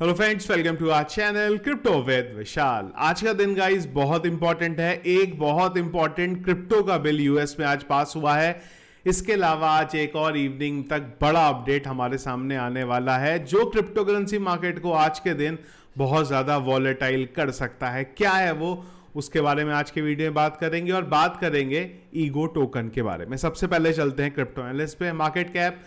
hello friends welcome to our channel crypto with Vishal आज का दिन गाइस बहुत इंपॉर्टेंट है एक बहुत इंपॉर्टेंट क्रिप्टो का बिल यूएस में आज पास हुआ है इसके अलावा आज एक और इवनिंग तक बड़ा अपडेट हमारे सामने आने वाला है जो क्रिप्टो करेंसी मार्केट को आज के दिन बहुत ज़्यादा वॉलेटाइल कर सकता है क्या है वो उसके बारे में आज के वीडियो में बात करेंगे और बात करेंगे ईगो टोकन के बारे में सबसे पहले चलते हैं क्रिप्टो एनालिस्ट पे market cap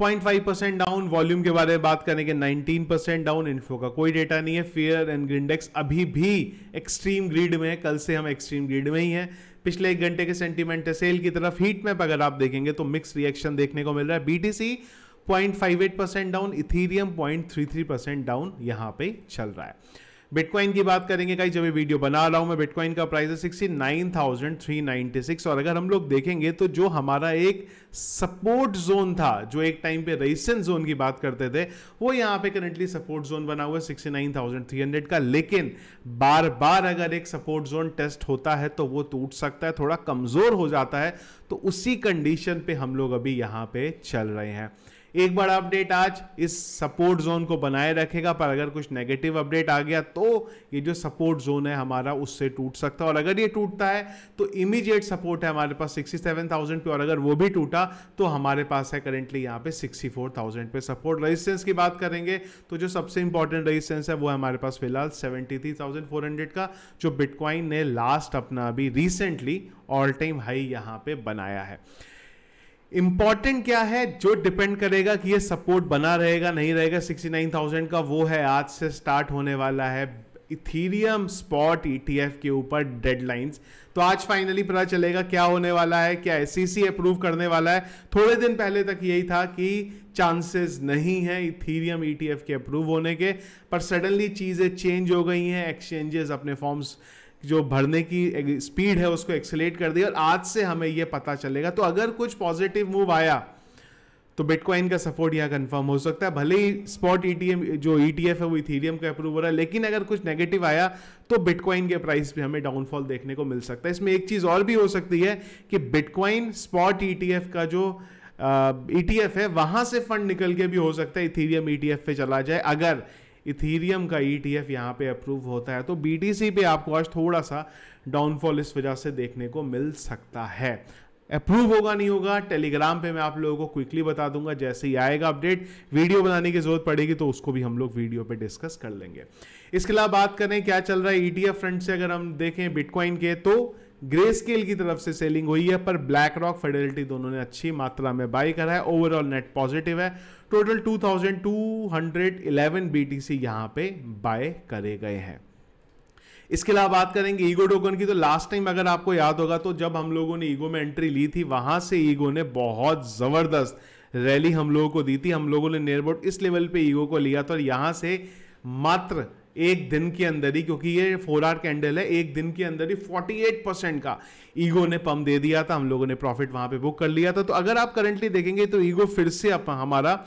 0.5 percent down volume के बारे में बात करने के 19 परसेंट डाउन इनफ्लो का कोई डेटा नहीं है फियर एंड ग्रीनडेक्स अभी भी एक्सट्रीम ग्रीड में है कल से हम एक्सट्रीम ग्रीड में ही हैं पिछले एक घंटे के सेंटीमेंट है सेल की तरफ हीट मैप अगर आप देखेंगे तो मिक्स रिएक्शन देखने को मिल रहा है BTC 0.58 percent down Ethereum 0.33 percent down यहाँ पे चल रहा है बिटकॉइन की बात करेंगे कहीं जब वीडियो बना रहा हूं मैं बिटकॉइन का प्राइस है sixty nine thousand three ninety six और अगर हम लोग देखेंगे तो जो हमारा एक सपोर्ट जोन था जो एक टाइम पे रेजिस्टेंस जोन की बात करते थे वो यहाँ पे करेंटली सपोर्ट जोन बना हुआ है sixty nine thousand three hundred का लेकिन बार बार अगर एक सपोर्ट जोन टेस्ट होता है तो वो टूट सकता है थोड़ा कमज़ोर हो जाता है तो उसी कंडीशन पे हम लोग अभी यहाँ पे चल रहे हैं एक बड़ा अपडेट आज इस सपोर्ट जोन को बनाए रखेगा पर अगर कुछ नेगेटिव अपडेट आ गया तो ये जो सपोर्ट जोन है हमारा उससे टूट सकता है और अगर ये टूटता है तो इमीडिएट सपोर्ट है हमारे पास 67,000 पे और अगर वो भी टूटा तो हमारे पास है करेंटली यहाँ पे 64,000 पे सपोर्ट रजिस्टेंस की बात करेंगे तो जो सबसे इंपॉर्टेंट रजिस्टेंस है वो है हमारे पास फिलहाल सेवेंटी का जो बिटकॉइन ने लास्ट अपना अभी रिसेंटली ऑल टाइम हाई यहाँ पे बनाया है इंपॉर्टेंट क्या है जो डिपेंड करेगा कि ये सपोर्ट बना रहेगा नहीं रहेगा 69,000 का वो है आज से स्टार्ट होने वाला है इथीरियम स्पॉट ईटीएफ के ऊपर डेडलाइंस तो आज फाइनली पता चलेगा क्या होने वाला है क्या एस अप्रूव e करने वाला है थोड़े दिन पहले तक यही था कि चांसेस नहीं है इथीरियम ईटीएफ के अप्रूव होने के पर सडनली चीज़ें चेंज हो गई हैं एक्सचेंजेस अपने फॉर्म्स जो भरने की स्पीड है उसको एक्सेलेट कर दी और आज से हमें ये पता चलेगा तो अगर कुछ पॉजिटिव मूव आया तो बिटकॉइन का सपोर्ट यहाँ कंफर्म हो सकता है भले ही स्पॉट ईटीएम e जो ईटीएफ e है वो इथीरियम का अप्रूव हो रहा है लेकिन अगर कुछ नेगेटिव आया तो बिटकॉइन के प्राइस भी हमें डाउनफॉल देखने को मिल सकता है इसमें एक चीज़ और भी हो सकती है कि बिटकॉइन स्पॉट ईटीएफ का जो ईटीएफ uh, e है वहां से फंड निकल के भी हो सकता है इथीरियम ईटीएफ पे चला जाए अगर इथीरियम का ई टी एफ यहाँ पर अप्रूव होता है तो बी टी सी पे आपको आज थोड़ा सा डाउनफॉल इस वजह से देखने को मिल सकता है अप्रूव होगा नहीं होगा टेलीग्राम पे मैं आप लोगों को क्विकली बता दूंगा जैसे ही आएगा अपडेट वीडियो बनाने की जरूरत पड़ेगी तो उसको भी हम लोग वीडियो पे डिस्कस कर लेंगे इसके अलावा बात करें क्या चल रहा है ईटीएफ e फ्रंट से अगर हम देखें बिटकॉइन के तो ग्रे स्केल की तरफ से सेलिंग हुई है पर ब्लैक रॉक फेडरिटी दोनों ने अच्छी मात्रा में बाई करा है ओवरऑल नेट पॉजिटिव है टोटल 2211 बीटीसी यहां पे बाय करे गए हैं इसके अलावा बात करेंगे ईगो टोकन की तो लास्ट टाइम अगर आपको याद होगा तो जब हम लोगों ने ईगो में एंट्री ली थी वहां से ईगो ने बहुत जबरदस्त रैली हम लोगों को दी थी हम लोगों ने नियरबोट इस लेवल पे ईगो को लिया था तो और यहां से मात्र एक दिन के अंदर ही क्योंकि ये फोर आर कैंडल है एक दिन के अंदर ही 48 परसेंट का ईगो ने पम्प दे दिया था हम लोगों ने प्रॉफिट वहां पे बुक कर लिया था तो अगर आप करंटली देखेंगे तो ईगो फिर से अप, हमारा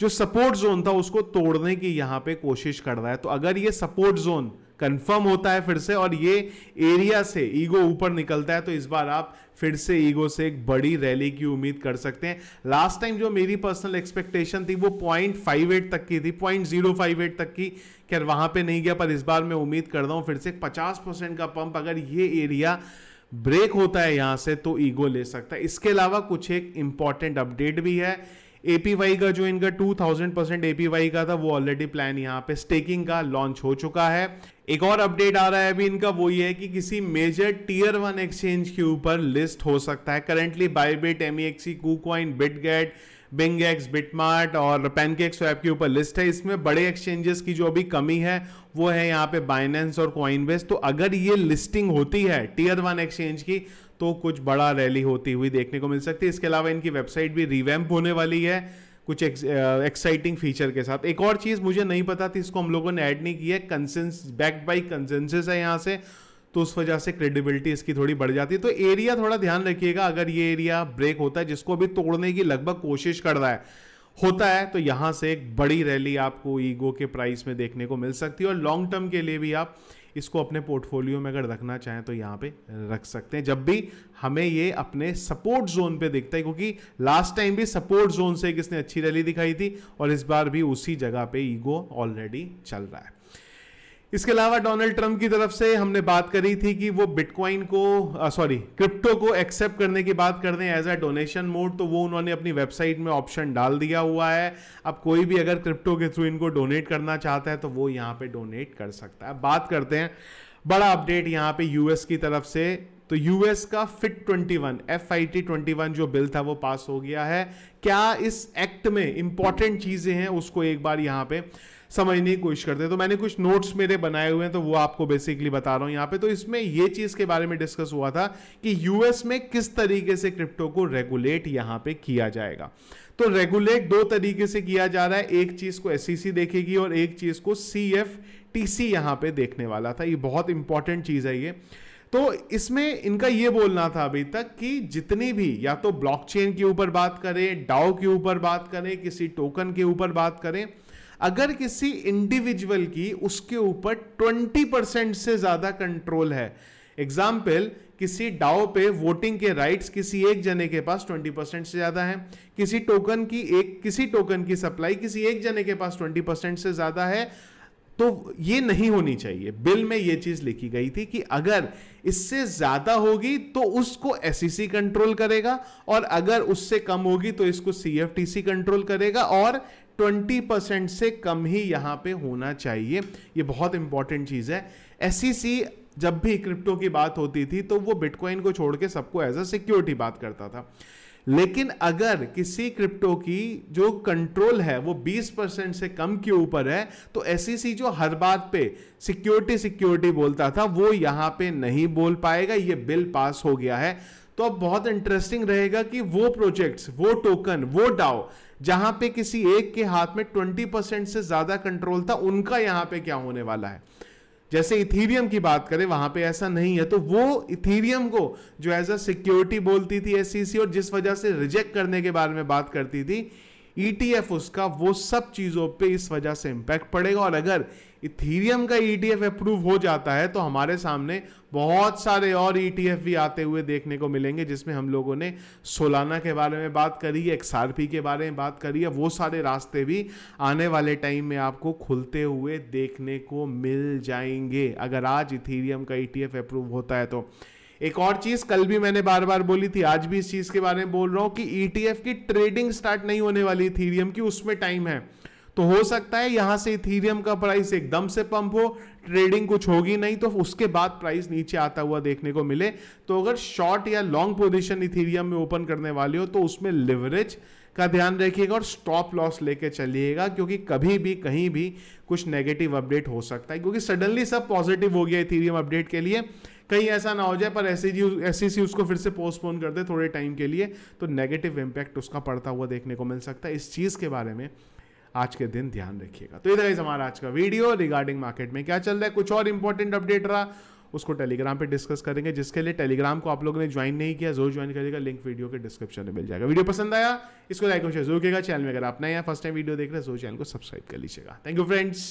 जो सपोर्ट जोन था उसको तोड़ने की यहां पे कोशिश कर रहा है तो अगर ये सपोर्ट जोन कंफर्म होता है फिर से और ये एरिया से ईगो ऊपर निकलता है तो इस बार आप फिर से ईगो से एक बड़ी रैली की उम्मीद कर सकते हैं लास्ट टाइम जो मेरी पर्सनल एक्सपेक्टेशन थी वो पॉइंट फाइव एट तक की थी पॉइंट जीरो फाइव एट तक की खैर वहां पे नहीं गया पर इस बार मैं उम्मीद कर रहा हूँ फिर से पचास परसेंट का पंप अगर ये एरिया ब्रेक होता है यहाँ से तो ईगो ले सकता है इसके अलावा कुछ एक इंपॉर्टेंट अपडेट भी है एपीवाई का जो इनका टू थाउजेंड परसेंट एपीवाई का था वो ऑलरेडी प्लान यहाँ पे स्टेकिंग का लॉन्च हो चुका है एक और अपडेट आ रहा है अभी इनका वो ये है कि किसी मेजर टीयर वन एक्सचेंज के ऊपर लिस्ट हो सकता है currently Bybit MEXC KuCoin Bitget BingX BitMart और पेनकेक्स स्वैप के ऊपर लिस्ट है इसमें बड़े एक्सचेंजेस की जो अभी कमी है वो है यहाँ पे बाइनेंस और क्वाइनबेस तो अगर ये लिस्टिंग होती है टीयर वन एक्सचेंज की तो कुछ बड़ा रैली होती हुई देखने को मिल सकती है इसके अलावा इनकी वेबसाइट भी रिवैम्प होने वाली है कुछ एक्साइटिंग फीचर के साथ एक और चीज़ मुझे नहीं पता थी इसको हम लोगों ने ऐड नहीं किया है कंसेंस बैक्ड बाई कंसेंसिस है यहाँ से तो उस वजह से क्रेडिबिलिटी इसकी थोड़ी बढ़ जाती है तो एरिया थोड़ा ध्यान रखिएगा अगर ये एरिया ब्रेक होता है जिसको अभी तोड़ने की लगभग कोशिश कर रहा है होता है तो यहाँ से एक बड़ी रैली आपको ईगो के प्राइस में देखने को मिल सकती है और लॉन्ग टर्म के लिए भी आप इसको अपने पोर्टफोलियो में अगर रखना चाहें तो यहाँ पे रख सकते हैं जब भी हमें ये अपने सपोर्ट जोन पे देखता है क्योंकि लास्ट टाइम भी सपोर्ट जोन से किसने अच्छी रैली दिखाई थी और इस बार भी उसी जगह पे ईगो ऑलरेडी चल रहा है इसके अलावा डोनाल्ड ट्रंप की तरफ से हमने बात करी थी कि वो बिटकॉइन को सॉरी uh, क्रिप्टो को एक्सेप्ट करने की बात कर रहे हैं एज अ डोनेशन मोड तो वो उन्होंने अपनी वेबसाइट में ऑप्शन डाल दिया हुआ है अब कोई भी अगर क्रिप्टो के थ्रू इनको डोनेट करना चाहता है तो वो यहाँ पे डोनेट कर सकता है बात करते हैं बड़ा अपडेट यहाँ पे यूएस की तरफ से तो यूएस का FIT 21 F I T twenty जो बिल था वो पास हो गया है क्या इस एक्ट में इंपॉर्टेंट चीजें हैं उसको एक बार यहाँ पे समझने की कोशिश करते हैं तो मैंने कुछ नोट्स मेरे बनाए हुए हैं तो वो आपको बेसिकली बता रहा हूँ यहाँ पे तो इसमें ये चीज़ के बारे में डिस्कस हुआ था कि यूएस में किस तरीके से क्रिप्टो को रेगुलेट यहाँ पे किया जाएगा तो रेगुलेट दो तरीके से किया जा रहा है एक चीज़ को एस e देखेगी और एक चीज़ को सी एफ टी सी यहाँ पे देखने वाला था ये बहुत इंपॉर्टेंट चीज़ है ये तो इसमें इनका ये बोलना था अभी तक कि जितनी भी या तो ब्लॉकचेन के ऊपर बात करें डाओ के ऊपर बात करें किसी टोकन के ऊपर बात करें अगर किसी इंडिविजुअल की उसके ऊपर 20 परसेंट से ज्यादा कंट्रोल है एग्जाम्पल किसी डाओ पे वोटिंग के राइट्स किसी एक जने के पास 20 परसेंट से ज़्यादा है किसी टोकन की एक किसी टोकन की सप्लाई किसी एक जने के पास 20 परसेंट से ज़्यादा है तो ये नहीं होनी चाहिए बिल में ये चीज़ लिखी गई थी कि अगर इससे ज़्यादा होगी तो उसको एस कंट्रोल e करेगा और अगर उससे कम होगी तो इसको सी कंट्रोल करेगा और ट्वेंटी परसेंट से कम ही यहाँ पे होना चाहिए ये बहुत इंपॉर्टेंट चीज़ है एस e जब भी क्रिप्टो की बात होती थी तो वो बिटकॉइन को छोड़ के सबको एज अ सिक्योरिटी बात करता था लेकिन अगर किसी क्रिप्टो की जो कंट्रोल है वो 20 परसेंट से कम के ऊपर है तो एस e जो हर बात पे सिक्योरिटी सिक्योरिटी बोलता था वो यहाँ पे नहीं बोल पाएगा ये बिल पास हो गया है तो अब बहुत इंटरेस्टिंग रहेगा कि वो प्रोजेक्ट्स वो टोकन वो डाओ जहां पे किसी एक के हाथ में 20 परसेंट से ज़्यादा कंट्रोल था उनका यहां पे क्या होने वाला है जैसे इथीरियम की बात करें वहां पे ऐसा नहीं है तो वो इथीरियम को जो एज अ सिक्योरिटी बोलती थी एस e और जिस वजह से रिजेक्ट करने के बारे में बात करती थी ईटीएफ e उसका वो सब चीज़ों पे इस वजह से इम्पैक्ट पड़ेगा और अगर इथीरियम का ईटीएफ e अप्रूव हो जाता है तो हमारे सामने बहुत सारे और ईटीएफ e भी आते हुए देखने को मिलेंगे जिसमें हम लोगों ने सोलाना के बारे में बात करी है एक्सआरपी के बारे में बात करी है वो सारे रास्ते भी आने वाले टाइम में आपको खुलते हुए देखने को मिल जाएंगे अगर आज इथीरियम का ईटीएफ अप्रूव होता है तो एक और चीज कल भी मैंने बार बार बोली थी आज भी इस चीज के बारे में बोल रहा हूं कि ईटीएफ e की ट्रेडिंग स्टार्ट नहीं होने वाली इथीरियम की उसमें टाइम है तो हो सकता है यहां से इथीरियम का प्राइस एकदम से पंप हो ट्रेडिंग कुछ होगी नहीं तो उसके बाद प्राइस नीचे आता हुआ देखने को मिले तो अगर शॉर्ट या लॉन्ग पोजीशन इथीरियम में ओपन करने वाले हो तो उसमें लिवरेज का ध्यान रखिएगा और स्टॉप लॉस लेके चलिएगा क्योंकि कभी भी कहीं भी कुछ नेगेटिव अपडेट हो सकता है क्योंकि सडनली सब पॉजिटिव हो गया इथीरियम अपडेट के लिए कहीं ऐसा ना हो जाए पर ऐसे एस उसको फिर से पोस्टपोन कर दे थोड़े टाइम के लिए तो नेगेटिव इम्पैक्ट उसका पड़ता हुआ देखने को मिल सकता है इस चीज़ के बारे में आज के दिन ध्यान रखिएगा तो इधर इस हमारा आज का वीडियो रिगार्डिंग मार्केट में क्या चल रहा है कुछ और इंपॉर्टेंट अपडेट रहा उसको टेलीग्राम पे डिस्कस करेंगे जिसके लिए टेलीग्राम को आप लोगों ने ज्वाइन नहीं किया जरूर ज्वाइन करिएगा लिंक वीडियो के डिस्क्रिप्शन में मिल जाएगा वीडियो पसंद आया इसको लाइक और शेयर जरूर किएगा चैनल में अगर आप नए हैं फर्स्ट टाइम वीडियो देख रहे हैं जरूर चैनल को सब्सक्राइब कर लीजिएगा थैंक यू फ्रेंड्स